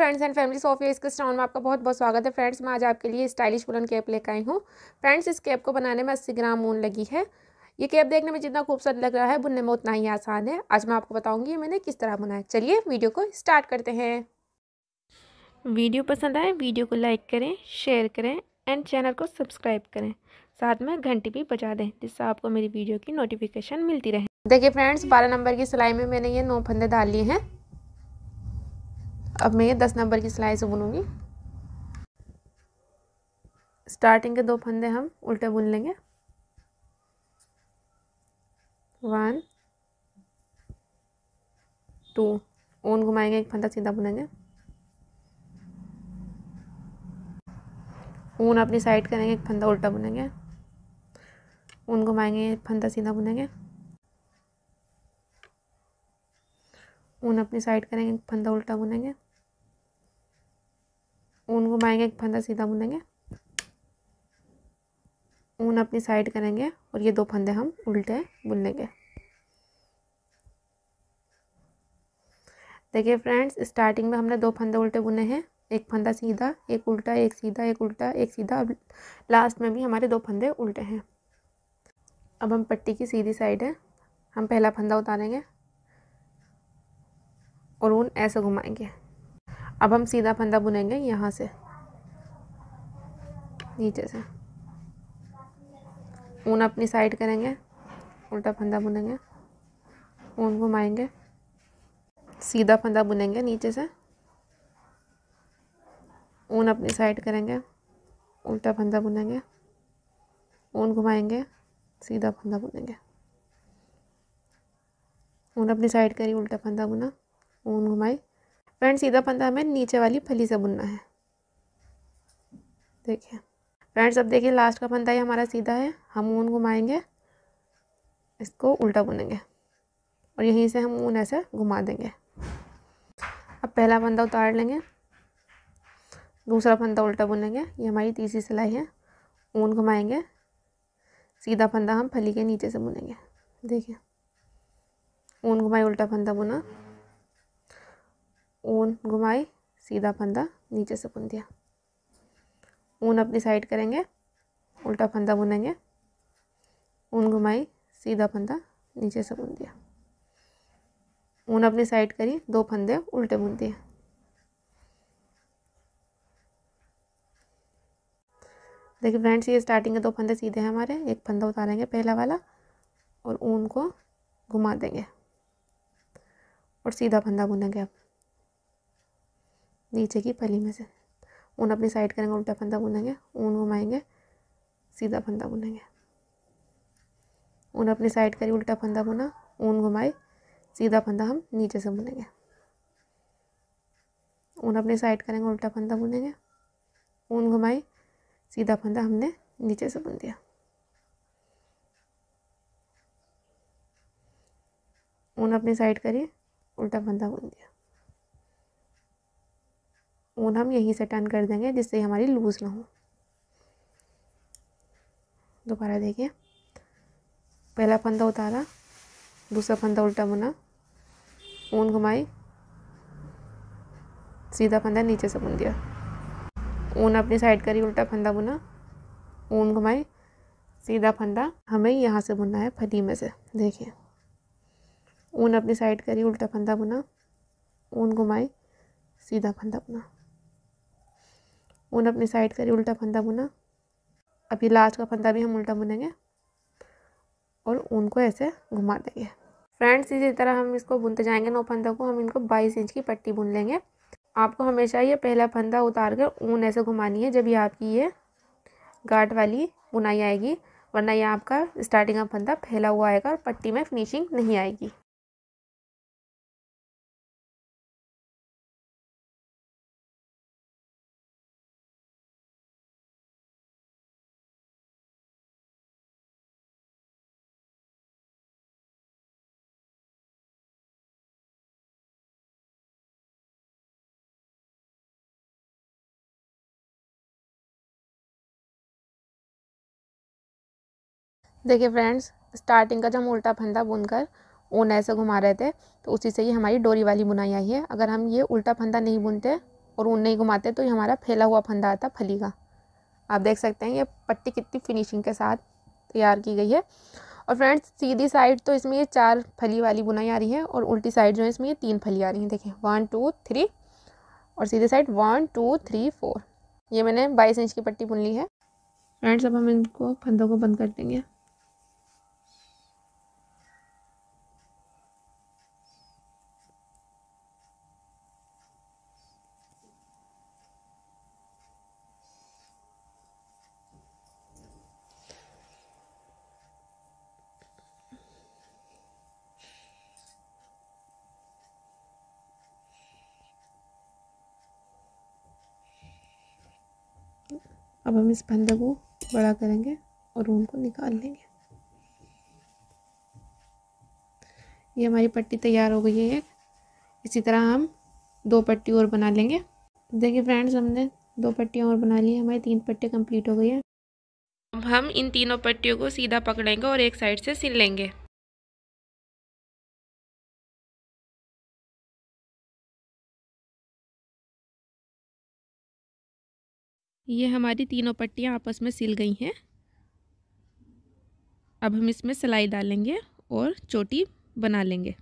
friends and family of इसके स्टाउन में आपका बहुत बहुत स्वागत है फ्रेंड्स मैं आज आपके लिए स्टाइलिश वुलन केप लेकर आई हूँ फ्रेंड्स इस केप को बनाने में अस्सी ग्राम ऊन लगी है ये कैप देखने में जितना खूबसूरत लग रहा है बुनने में उतना ही आसान है आज मैं आपको बताऊँगी मैंने किस तरह बुनाया चलिए वीडियो को स्टार्ट करते हैं वीडियो पसंद आए वीडियो को लाइक करें शेयर करें एंड चैनल को सब्सक्राइब करें साथ में घंटी भी बजा दें जिससे आपको मेरी वीडियो की नोटिफिकेशन मिलती रहे देखिए फ्रेंड्स बारह नंबर की सिलाई में मैंने ये नौ फंदे डाल लिए हैं अब मैं ये दस नंबर की सिलाई से बुनूंगी स्टार्टिंग के दो फंदे हम उल्टे बुन लेंगे वन टू ऊन घुमाएंगे एक फंदा सीधा बुनेंगे ऊन अपनी साइड करेंगे एक फंदा उल्टा बुनेंगे ऊन घुमाएंगे एक फंदा सीधा बुनेंगे ऊन अपनी साइड करेंगे एक फंदा उल्टा बुनेंगे ऊन घुमाएंगे एक फंदा सीधा बुनेंगे ऊन अपनी साइड करेंगे और ये दो फंदे हम उल्टे बुन लेंगे देखिए फ्रेंड्स स्टार्टिंग में हमने दो फंदे उल्टे बुने हैं एक फंदा सीधा एक उल्टा एक सीधा एक उल्टा एक सीधा अब लास्ट में भी हमारे दो फंदे उल्टे हैं अब हम पट्टी की सीधी साइड है हम पहला फंदा उतारेंगे और ऊन ऐसे घुमाएंगे अब हम सीधा फंदा बुनेंगे यहाँ से नीचे से ऊन अपनी साइड करेंगे उल्टा फंदा बुनेंगे ऊन घुमाएंगे सीधा फंदा बुनेंगे नीचे से ऊन अपनी साइड करेंगे उल्टा फंदा बुनेंगे ऊन घुमाएंगे सीधा फंदा बुनेंगे ऊन अपनी साइड करी उल्टा फंदा बुना ऊन घुमाई फ्रेंड सीधा फंदा हमें नीचे वाली फली से बुनना है देखिए फ्रेंड्स अब देखिए लास्ट का फंदा ही हमारा सीधा है हम ऊन घुमाएंगे इसको उल्टा बुनेंगे और यहीं से हम ऊन ऐसे घुमा देंगे अब पहला फंदा उतार लेंगे दूसरा फंदा उल्टा बुनेंगे ये हमारी तीसरी सिलाई है ऊन घुमाएंगे सीधा फंदा हम फली के नीचे से बुनेंगे देखिए ऊन घुमाई उल्टा फंदा बुना ऊन घुमाई सीधा फंदा नीचे से बुन दिया ऊन अपनी साइड करेंगे उल्टा फंदा बुनेंगे ऊन घुमाई सीधा फंदा नीचे से बुन दिया ऊन अपनी साइड करी दो फंदे उल्टे बुन दिए देखिए फ्रेंड्स ये स्टार्टिंग के दो फंदे सीधे हैं हमारे एक फंदा उतारेंगे पहला वाला और ऊन को घुमा देंगे और सीधा फंदा बुनेंगे अब नीचे की पली में से ऊन अपनी साइड करेंगे उल्टा फंदा बुनेंगे ऊन घुमाएंगे सीधा फंदा बुनेंगे ऊन अपनी साइड करी उल्टा फंदा बुना ऊन घुमाए सीधा फंदा हम नीचे से बुनेंगे ऊन अपनी साइड करेंगे उल्टा फंदा बुनेंगे ऊन घुमाए सीधा फंदा हमने नीचे से बुन दिया ऊन अपनी साइड करी उल्टा फंदा बुन दिया ऊन हम यहीं से टर्न कर देंगे जिससे हमारी लूज़ ना हो दोबारा देखिए पहला फंदा उतारा दूसरा फंदा उल्टा बुना ऊन घुमाई सीधा फंदा नीचे से बुन दिया ऊन अपनी साइड करी उल्टा फंदा बुना ऊन घुमाई सीधा फंदा हमें यहाँ से बुनना है फली में से देखिए ऊन अपनी साइड करी उल्टा फंदा बुना ऊन घुमाई सीधा फंदा बुना ऊन अपने साइड करी उल्टा फंदा बुना अब ये लास्ट का फंदा भी हम उल्टा बुनेंगे और ऊन को ऐसे घुमा देंगे फ्रेंड्स इसी तरह हम इसको बुनते जाएंगे नौ फंदा को हम इनको बाईस इंच की पट्टी बुन लेंगे आपको हमेशा ये पहला फंदा उतार कर ऊन ऐसे घुमानी है जब ये आपकी ये गाठ वाली बुनाई आएगी वरना ये आपका स्टार्टिंग का फंदा फैला हुआ आएगा और पट्टी में फिनिशिंग नहीं आएगी देखिए फ्रेंड्स स्टार्टिंग का जो हम उल्टा फंदा बुनकर ऊन ऐसे घुमा रहे थे तो उसी से ही हमारी डोरी वाली बुनाई आई है अगर हम ये उल्टा फंदा नहीं बुनते और ऊन नहीं घुमाते तो ये हमारा फैला हुआ फंदा आता फली का आप देख सकते हैं ये पट्टी कितनी फिनिशिंग के साथ तैयार की गई है और फ्रेंड्स सीधी साइड तो इसमें ये चार फली वाली बुनाई आ रही है और उल्टी साइड जो है इसमें ये तीन फली आ रही हैं देखें वन टू थ्री और सीधी side one two three four ये मैंने बाईस इंच की पट्टी बुन ली है फ्रेंड्स अब हम इनको फंदों को बंद कर देंगे अब हम इस फंदे को बड़ा करेंगे और ऊन को निकाल लेंगे ये हमारी पट्टी तैयार हो गई है एक इसी तरह हम दो पट्टी और बना लेंगे देखिए फ्रेंड्स हमने दो पट्टियाँ और बना ली हमारी तीन पट्टी कंप्लीट हो गई है अब हम इन तीनों पट्टियों को सीधा पकड़ेंगे और एक साइड से सिल लेंगे ये हमारी तीनों पट्टियाँ आपस में सिल गई हैं अब हम इसमें सिलाई डालेंगे और चोटी बना लेंगे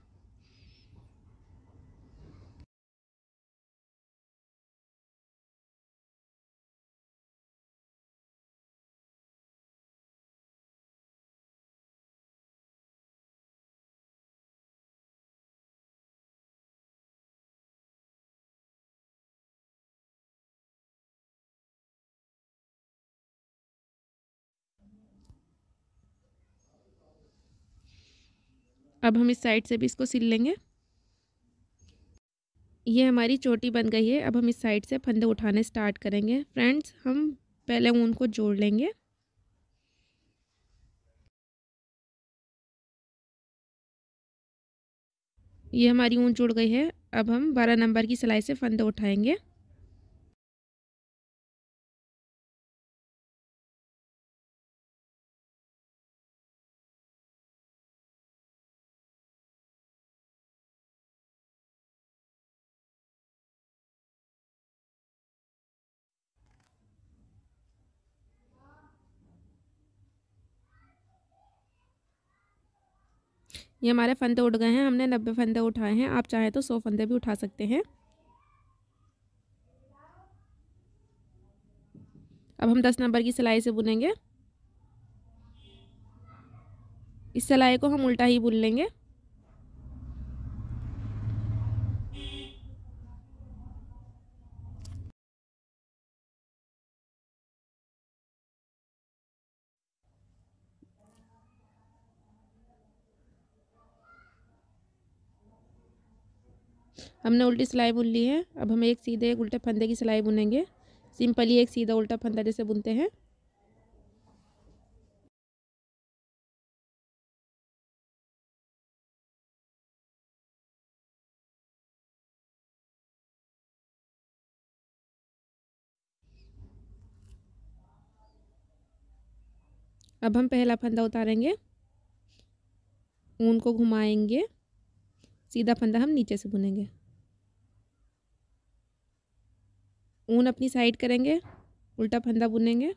अब हम इस साइड से भी इसको सिल लेंगे ये हमारी चोटी बन गई है अब हम इस साइड से फंदे उठाने स्टार्ट करेंगे फ्रेंड्स हम पहले ऊन को जोड़ लेंगे ये हमारी ऊन जुड़ गई है अब हम बारह नंबर की सिलाई से फंदे उठाएंगे ये हमारे फंदे उठ गए हैं हमने नब्बे फंदे उठाए हैं आप चाहें तो सौ फंदे भी उठा सकते हैं अब हम दस नंबर की सिलाई से बुनेंगे इस सिलाई को हम उल्टा ही बुन लेंगे हमने उल्टी सिलाई बुन ली है अब हम एक सीधे एक उल्टे फंदे की सिलाई बुनेंगे सिंपली एक सीधा उल्टा फंदा जैसे बुनते हैं अब हम पहला फंदा उतारेंगे ऊन को घुमाएंगे सीधा फंदा हम नीचे से बुनेंगे ऊन अपनी साइड करेंगे उल्टा फंदा बुनेंगे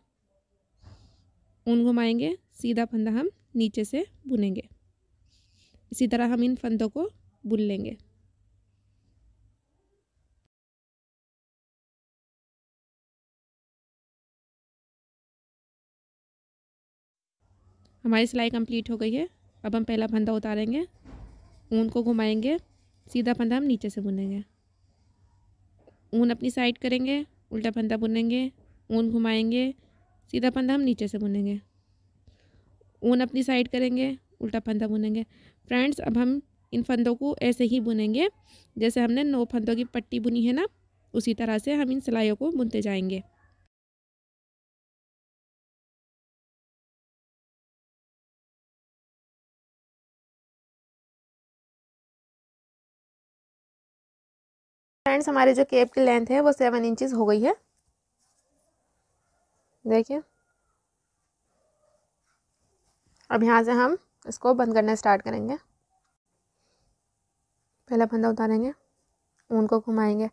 ऊन घुमाएंगे सीधा फंदा हम नीचे से बुनेंगे इसी तरह हम इन फंदों को बुन लेंगे हमारी सिलाई कंप्लीट हो गई है अब हम पहला फंदा उतारेंगे ऊन को घुमाएंगे सीधा फंदा हम नीचे से बुनेंगे ऊन अपनी साइड करेंगे उल्टा फंदा बुनेंगे ऊन घुमाएंगे सीधा फंदा हम नीचे से बुनेंगे ऊन अपनी साइड करेंगे उल्टा फंदा बुनेंगे फ्रेंड्स अब हम इन फंदों को ऐसे ही बुनेंगे जैसे हमने नौ फंदों की पट्टी बुनी है ना उसी तरह से हम इन सिलाइयों को बुनते जाएंगे फ्रेंड्स हमारे जो केप की लेंथ है वो सेवन इंचज़ हो गई है देखिए अब यहाँ से हम इसको बंद करना स्टार्ट करेंगे पहला फंदा उतारेंगे ऊन को घुमाएंगे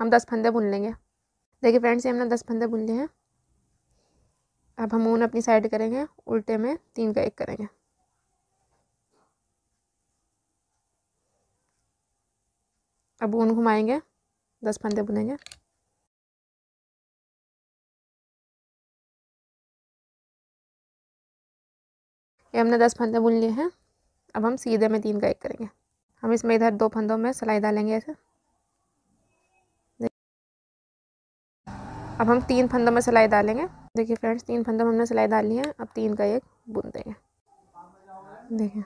हम दस फंदे बुन लेंगे देखिए फ्रेंड्स ये हमने दस फंदे बुन लिए हैं अब हम ऊन अपनी साइड करेंगे उल्टे में तीन का एक करेंगे अब ऊन घुमाएंगे दस फंदे बुनेंगे ये हमने दस फंदे बुन लिए हैं अब हम सीधे में तीन का एक करेंगे हम इसमें इधर दो फंदों में सिलाई डालेंगे ऐसे अब हम तीन फंदों में सिलाई डालेंगे देखिए फ्रेंड्स तीन फंदों में हमने सिलाई डाल ली है अब तीन का एक बुन देंगे देखिए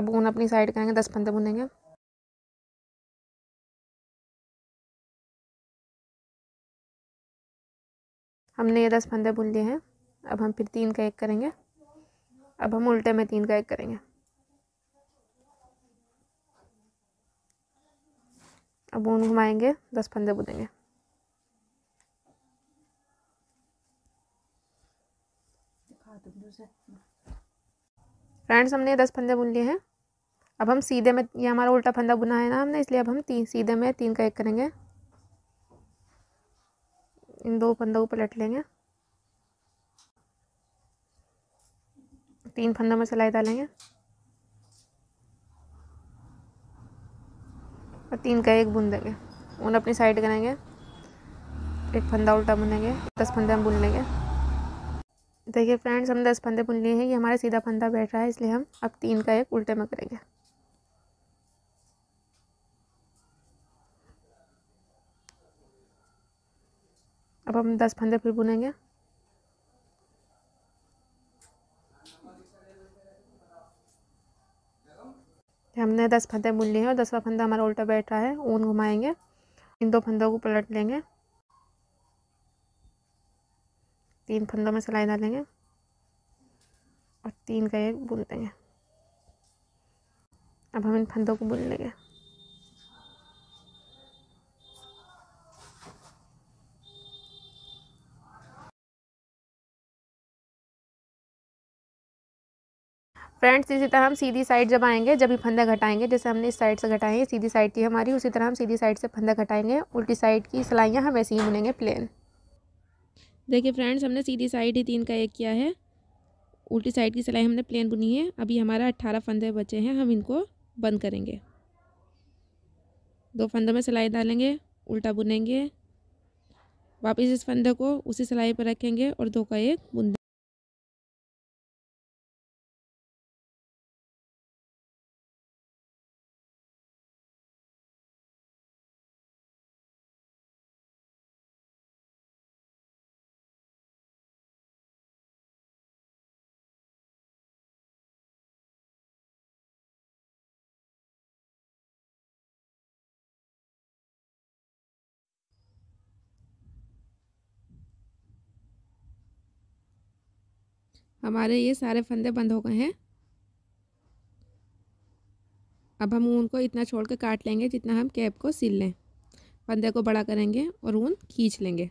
अब ऊन अपनी साइड करेंगे दस फंदे बुनेंगे हमने ये दस फंदे बुन लिए हैं अब हम फिर तीन का एक करेंगे अब हम उल्टे में तीन का एक करेंगे अब ऊन घुमाएंगे दस फंदे बुनेंगे फ्रेंड्स हमने ये दस फंदे बुन लिए हैं अब हम सीधे में ये हमारा उल्टा फंदा बुना है ना हमने इसलिए अब हम तीन सीधे में तीन का एक करेंगे इन दो फंदों को पलट लेंगे तीन फंदों में सिलाई डालेंगे और तीन का एक बुन देंगे उन अपनी साइड करेंगे एक फंदा उल्टा बुनेंगे दस फंदे हम बुन लेंगे देखिए फ्रेंड्स हम दस फंदे बुन लिए हैं ये हमारा सीधा फंदा बैठ रहा है इसलिए हम अब तीन का एक उल्टे में करेंगे अब हम दस फंदे फिर बुनेंगे हमने दस फंदे बुन लिए हैं और दसवा फंदा हमारा उल्टा बैठ रहा है ऊन घुमाएंगे इन दो फंदों को पलट लेंगे तीन फंदों में सिलाई डालेंगे और तीन का एक बुन देंगे अब हम इन फंदों को बुन लेंगे फ्रेंड्स इसी तरह हम सीधी साइड जब आएंगे जब भी फंदा घटाएंगे जैसे हमने इस साइड से घटाएंगे सीधी साइड थी हमारी उसी तरह हम सीधी साइड से फंदा घटाएंगे उल्टी साइड की सिलाइयाँ हम वैसे ही बुनेंगे प्लेन देखिए फ्रेंड्स हमने सीधी साइड ही तीन का एक किया है उल्टी साइड की सिलाई हमने प्लेन बुनी है अभी हमारा अट्ठारह फंदे बचे हैं हम इनको बंद करेंगे दो फंदों में सिलाई डालेंगे उल्टा बुनेंगे वापस इस फंदे को उसी सिलाई पर रखेंगे और दो का एक बुन हमारे ये सारे फंदे बंद हो गए हैं अब हम ऊन को इतना छोड़ कर काट लेंगे जितना हम कैप को सिल लें फंदे को बड़ा करेंगे और ऊन खींच लेंगे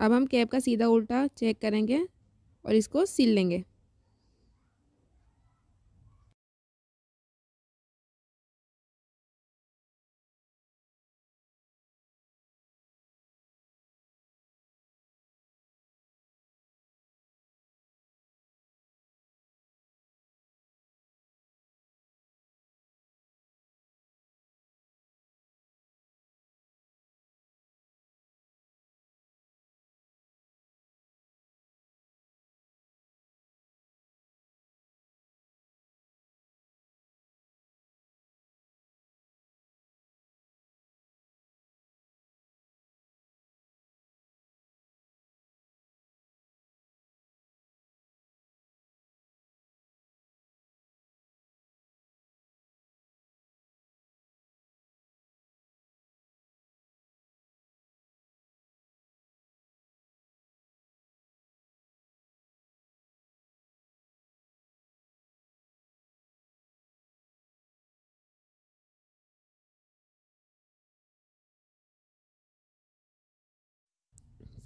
अब हम कैप का सीधा उल्टा चेक करेंगे और इसको सिल लेंगे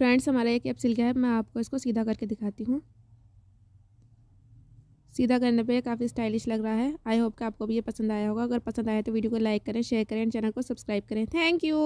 फ्रेंड्स हमारा एक ऐप सिल गया है मैं आपको इसको सीधा करके दिखाती हूँ सीधा करने पे काफ़ी स्टाइलिश लग रहा है आई होप कि आपको भी ये पसंद आया होगा अगर पसंद आया तो वीडियो को लाइक करें शेयर करें चैनल को सब्सक्राइब करें थैंक यू